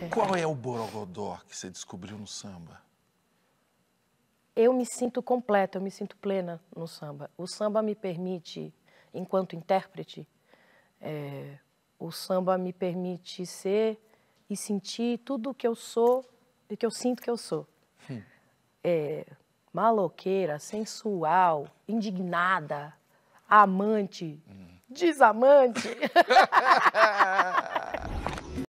É e qual é o borogodó que você descobriu no samba? Eu me sinto completa, eu me sinto plena no samba. O samba me permite, enquanto intérprete, é, o samba me permite ser e sentir tudo o que eu sou e que eu sinto que eu sou. Hum. É, maloqueira, sensual, indignada, amante, hum. desamante.